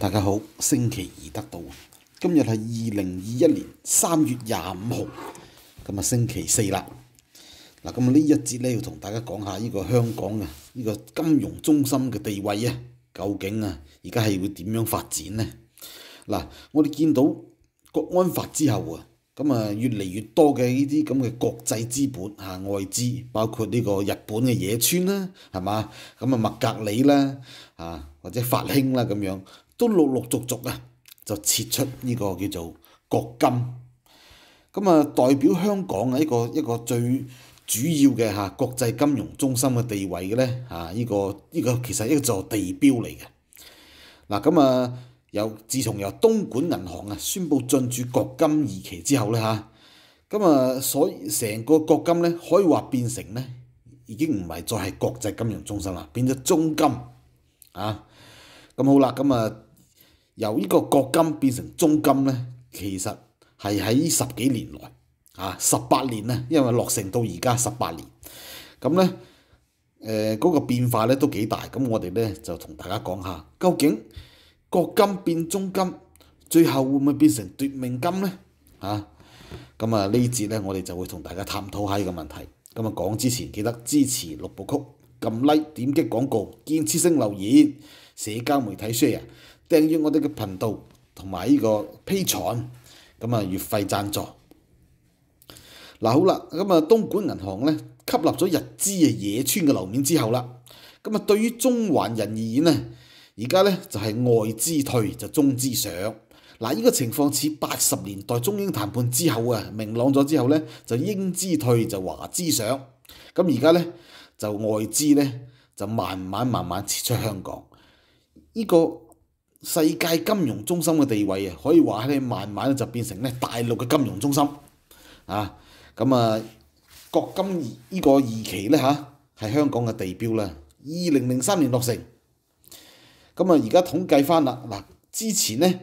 大家好，星期二得到今日係二零二一年三月廿五號，咁啊星期四啦。嗱，咁呢一節咧要同大家講下呢個香港啊，呢個金融中心嘅地位啊，究竟啊而家係會點樣發展呢？嗱，我哋見到國安法之後啊，咁啊越嚟越多嘅呢啲咁嘅國際資本嚇外資，包括呢個日本嘅野村啦，係嘛？咁啊麥格里啦，啊或者法興啦咁樣。都陸陸續續啊，就設出呢個叫做國金，咁啊代表香港嘅一個一個最主要嘅嚇國際金融中心嘅地位嘅咧嚇呢個呢個其實一座地標嚟嘅。嗱咁啊，由自從由東莞銀行啊宣佈進駐國金二期之後咧嚇，咁啊所以成個國金咧可以話變成咧已經唔係再係國際金融中心啦，變咗中金啊。咁好啦，咁啊～由呢個國金變成中金咧，其實係喺十幾年來啊，十八年呢，因為落成到而家十八年，咁咧誒嗰個變化咧都幾大。咁我哋咧就同大家講下，究竟國金變中金，最後會唔會變成奪命金咧？啊，咁啊呢節咧，我哋就會同大家探討下呢個問題。咁啊講之前記得支持六部曲，撳 like，點擊廣告，建持性留言，社交媒體 share。訂閱我哋嘅頻道同埋呢個 P 場咁啊月費贊助嗱好啦，咁啊東莞銀行咧吸納咗日資嘅野村嘅樓面之後啦，咁啊對於中環人而言咧，而家咧就係外資退就中資上嗱。呢個情況似八十年代中英談判之後啊，明朗咗之後咧就英資退就華資上咁而家咧就外資咧就慢慢慢慢撤出香港呢個。世界金融中心嘅地位啊，可以話咧，慢慢咧就變成咧大陸嘅金融中心啊。咁啊，國金依個二期咧嚇係香港嘅地標啦。二零零三年落成，咁啊而家統計翻啦嗱，之前咧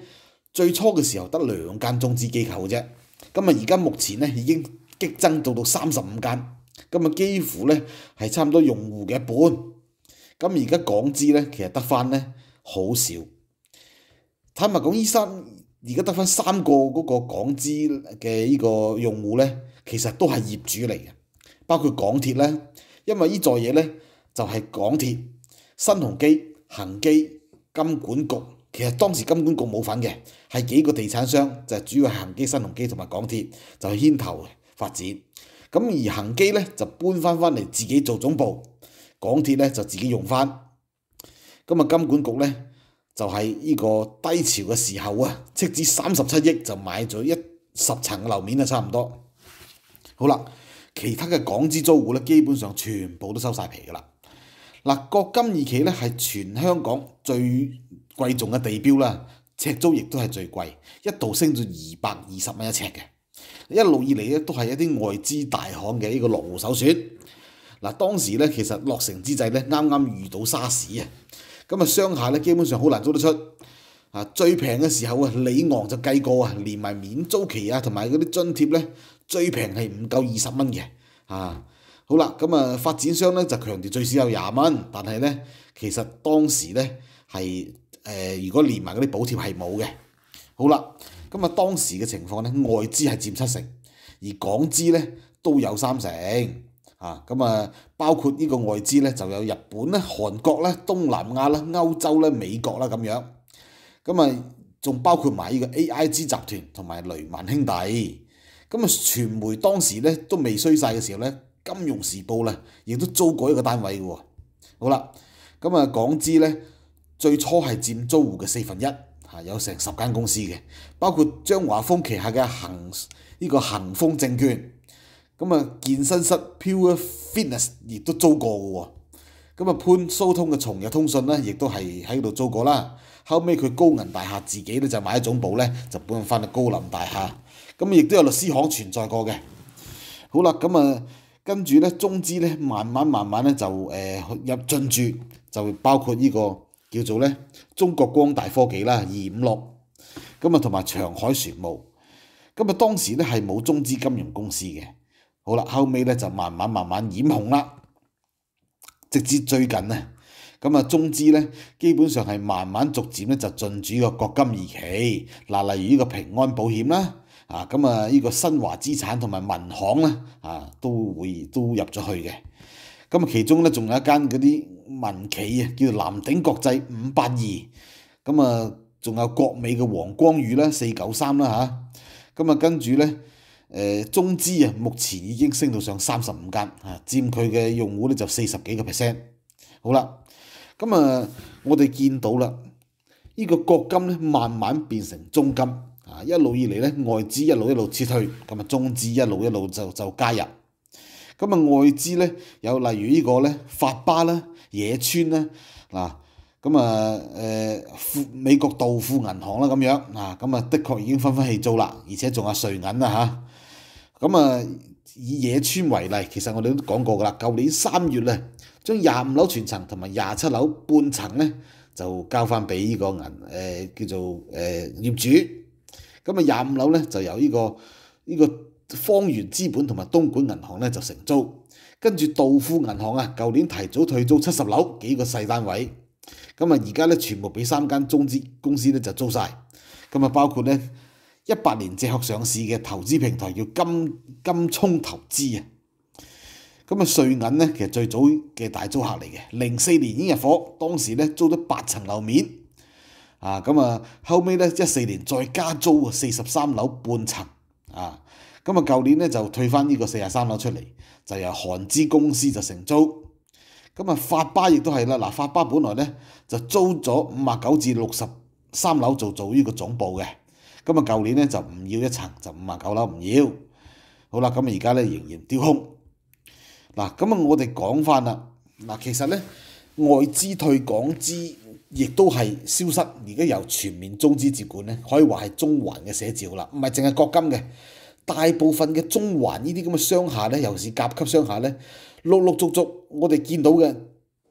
最初嘅時候得兩間中資機構嘅啫，咁啊而家目前咧已經激增做到三十五間，咁啊幾乎咧係差唔多用户嘅一半。咁而家港資咧其實得翻咧好少。坦白講，依三而家得翻三個嗰個港資嘅呢個用户咧，其實都係業主嚟嘅，包括港鐵咧。因為呢座嘢咧就係港鐵、新鴻基、恒基、金管局。其實當時金管局冇份嘅，係幾個地產商就主要係恒基、新鴻基同埋港鐵就牽頭發展。咁而恒基咧就搬翻翻嚟自己做總部，港鐵咧就自己用翻，咁啊金管局咧。就喺呢個低潮嘅時候啊，斥資三十七億就買咗一十層嘅樓面啊，差唔多。好啦，其他嘅港資租户咧，基本上全部都收晒皮噶啦。嗱，國金二期咧係全香港最貴重嘅地標啦，尺租亦都係最貴，一度升咗二百二十蚊一尺嘅。一路以嚟咧都係一啲外資大行嘅呢個落湖首選。嗱，當時咧其實落成之際咧，啱啱遇到沙士啊。咁啊，商廈咧基本上好難租得出，啊最平嘅時候啊，李昂就計過啊，連埋免租期啊同埋嗰啲津貼咧，最平係唔夠二十蚊嘅，啊好啦，咁啊發展商咧就強調最少有廿蚊，但係咧其實當時咧係誒如果連埋嗰啲補貼係冇嘅，好啦，咁啊當時嘅情況咧外資係佔七成，而港資咧都有三成。啊，咁啊，包括呢個外資咧，就有日本咧、韓國咧、東南亞啦、歐洲咧、美國啦咁樣，咁啊，仲包括埋呢個 AIG 集團同埋雷曼兄弟，咁啊，傳媒當時咧都未衰曬嘅時候咧，《金融時報》咧，亦都租過一個單位嘅喎。好啦，咁啊，港資咧最初係佔租户嘅四分一，有成十間公司嘅，包括張華峰旗下嘅恒呢個恆豐證券。咁啊，健身室 pure fitness 亦都租過嘅喎。咁啊，潘蘇通嘅重日通信咧，亦都係喺度租過啦。後尾佢高銀大廈自己咧就買總部咧，就搬翻到高林大廈。咁亦都有律師行存在過嘅。好啦，咁啊，跟住咧中資咧，慢慢慢慢咧就誒入進住，就包括呢個叫做咧中國光大科技啦二五六，咁啊同埋長海船務。咁啊當時咧係冇中資金融公司嘅。好啦，後尾咧就慢慢慢慢染紅啦，直至最近咧，咁啊中資咧基本上係慢慢逐漸咧就進駐個國金二期，嗱例如呢個平安保險啦，啊咁啊呢個新華資產同埋民行啦，啊都會都入咗去嘅，咁啊其中咧仲有一間嗰啲民企啊，叫藍鼎國際五八二，咁啊仲有國美嘅黃光裕啦四九三啦嚇，咁啊跟住咧。誒中資啊，目前已經升到上三十五間，啊，佔佢嘅用户咧就四十幾個 percent。好啦，咁啊，我哋見到啦，呢個國金咧慢慢變成中金，啊，一路以嚟咧外資一路一路撤退，咁啊中資一路一路就就加入，咁啊外資咧有例如呢個咧法巴啦、野村啦嗱。咁啊，誒富美國道富銀行啦，咁樣啊，咁啊，的確已經紛紛棄租啦，而且仲有瑞銀啦嚇，咁啊以野村為例，其實我哋都講過噶啦，舊年三月咧，將廿五樓全層同埋廿七樓半層咧就交翻俾呢個銀誒叫做誒業主，咁啊廿五樓咧就由呢個呢個方圓資本同埋東莞銀行咧就承租，跟住道富銀行啊，舊年提早退租七十樓幾個細單位。咁啊，而家咧全部俾三間中資公司咧就租晒。咁啊包括咧一八年借殼上市嘅投資平台叫金金聰投資啊，咁啊瑞銀咧其實最早嘅大租客嚟嘅，零四年已經入伙，當時咧租咗八層樓面，啊咁啊後尾咧一四年再加租四十三樓半層，啊咁啊舊年咧就退翻呢個四十三樓出嚟，就由韓資公司就承租。咁啊，法巴亦都係啦，嗱，法巴本來咧就租咗五啊九至六十三樓做做呢個總部嘅，咁啊，舊年咧就唔要一層，就五啊九樓唔要，好啦，咁啊而家咧仍然調空。嗱，咁啊我哋講翻啦，嗱，其實咧外資退港資亦都係消失，而家由全面中資接管咧，可以話係中環嘅寫照啦，唔係淨係國金嘅，大部分嘅中環呢啲咁嘅商下咧，尤其是甲級商下咧。陸陸續續，我哋見到嘅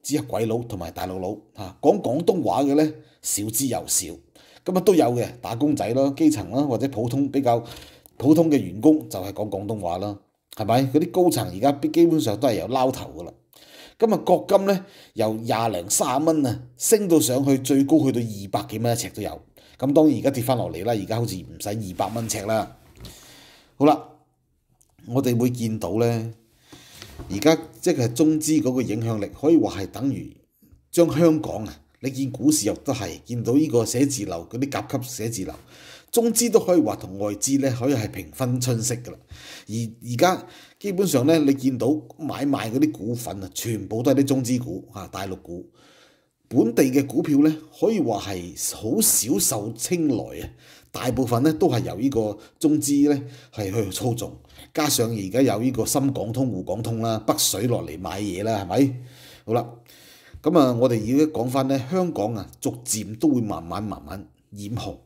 只係鬼佬同埋大陸佬嚇，講廣東話嘅咧少之又少，咁啊都有嘅打工仔啦、基層啦或者普通比較普通嘅員工就係講廣東話啦，係咪？嗰啲高層而家基本上都係由撈頭噶啦，咁啊國金咧由廿零卅蚊啊升到上去，最高去到二百幾蚊一尺都有，咁當然而家跌翻落嚟啦，而家好似唔使二百蚊尺啦。好啦，我哋會見到咧。而家即係中資嗰個影響力，可以話係等於將香港啊，你見股市又都係見到呢個寫字樓嗰啲甲級寫字樓，中資都可以話同外資咧可以係平分春色噶啦。而而家基本上咧，你見到買賣嗰啲股份啊，全部都係啲中資股啊大陸股。本地嘅股票咧，可以話係好少受青睞啊！大部分咧都係由呢個中資咧係去操縱，加上而家有呢個深港通、沪港通啦，北水落嚟買嘢啦，係咪？好啦，咁啊，我哋而家講翻咧，香港啊，逐漸都會慢慢慢慢染紅，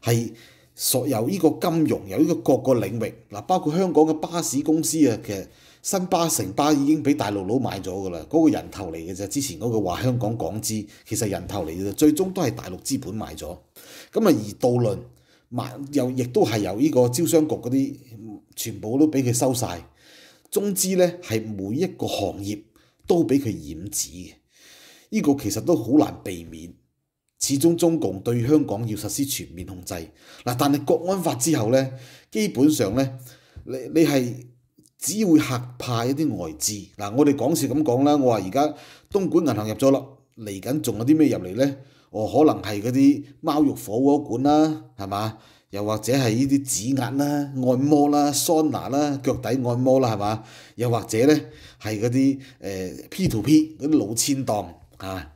係所有呢個金融，有呢個各個領域，嗱，包括香港嘅巴士公司啊嘅。新巴城巴已經俾大陸佬買咗㗎啦，嗰個人頭嚟嘅啫。之前嗰個話香港港資，其實人頭嚟嘅啫，最終都係大陸資本買咗。咁啊，而渡輪，又亦都係由呢個招商局嗰啲，全部都俾佢收晒。總之咧，係每一個行業都俾佢染指嘅。呢個其實都好難避免，始終中共對香港要實施全面控制嗱。但係國安法之後咧，基本上咧，你你係只會嚇怕一啲外資嗱，我哋講事咁講啦，我話而家東莞銀行入咗啦，嚟緊仲有啲咩入嚟咧？哦，可能係嗰啲貓肉火鍋館啦，係嘛？又或者係呢啲指壓啦、按摩啦、桑拿啦、腳底按摩啦，係嘛？又或者咧係嗰啲 P to P 嗰啲老千檔啊，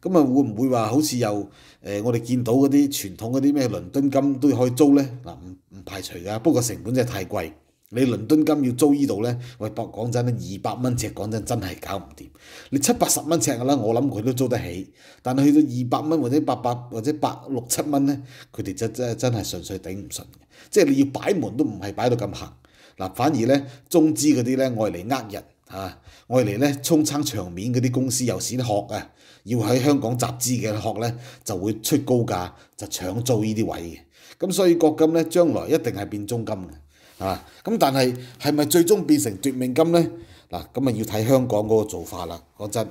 咁啊會唔會話好似又我哋見到嗰啲傳統嗰啲咩倫敦金都可以租咧嗱？唔唔排除㗎，不過成本真係太貴。你倫敦金要租呢度呢喂，講真咧，二百蚊尺，講真真係搞唔掂。你七八十蚊尺嘅啦，我諗佢都租得起。但係去到二百蚊或者八百或者八六七蚊呢佢哋真真係純粹頂唔順嘅。即係你要擺門都唔係擺到咁行。嗱，反而呢中資嗰啲呢愛嚟呃人啊愛嚟呢冲撐場面嗰啲公司又先學啊，要喺香港集資嘅學呢就會出高價就搶租呢啲位嘅。咁所以國金呢將來一定係變中金嘅。啊，咁但係係咪最終變成奪命金咧？嗱，咁啊要睇香港嗰個做法啦。講真，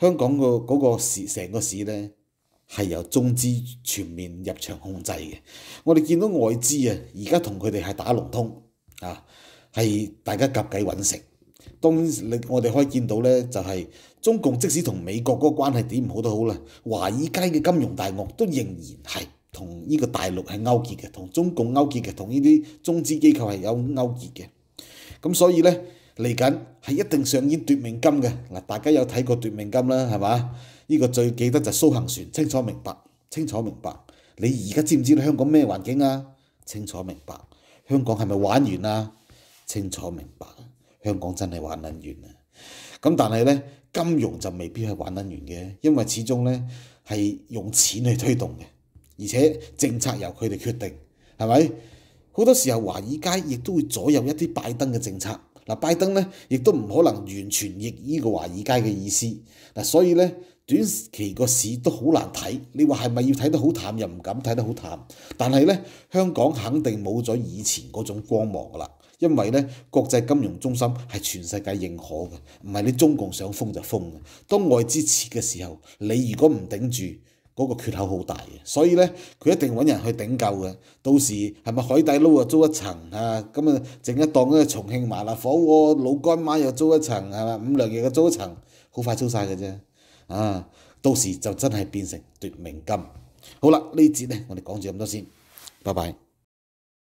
香港個嗰個市成個市咧係由中資全面入場控制嘅。我哋見到外資啊，而家同佢哋係打龍通啊，係大家夾計揾食。當然你我哋可以見到咧，就係中共即使同美國嗰個關係點唔好都好啦，華爾街嘅金融大鱷都仍然係。同呢個大陸係勾結嘅，同中共勾結嘅，同呢啲中資機構係有勾結嘅。咁所以咧嚟緊係一定上演奪命金嘅嗱。大家有睇過奪命金啦，係嘛？呢個最記得就蘇杏璇，清楚明白，清楚明白。你而家知唔知道香港咩環境啊？清楚明白。香港係咪玩完啊？清楚明白。香港真係玩撚完啊！咁但係咧金融就未必係玩撚完嘅，因為始終咧係用錢去推動嘅。而且政策由佢哋決定，係咪？好多時候華爾街亦都會左右一啲拜登嘅政策。嗱，拜登咧亦都唔可能完全逆依個華爾街嘅意思。嗱，所以咧短期個市都好難睇。你話係咪要睇得好淡又唔敢睇得好淡？但係咧，香港肯定冇咗以前嗰種光芒㗎啦。因為咧，國際金融中心係全世界認可嘅，唔係你中共想封就封嘅。當外資撤嘅時候，你如果唔頂住。嗰個缺口好大嘅，所以咧佢一定揾人去頂救嘅。到時係咪海底撈又租一層啊？咁啊整一檔嗰重慶麻辣火鍋老乾媽又租一層係嘛？五糧液又租一層，好快租晒嘅啫。啊，到時就真係變成奪命金。好啦，呢節咧我哋講住咁多先，拜拜。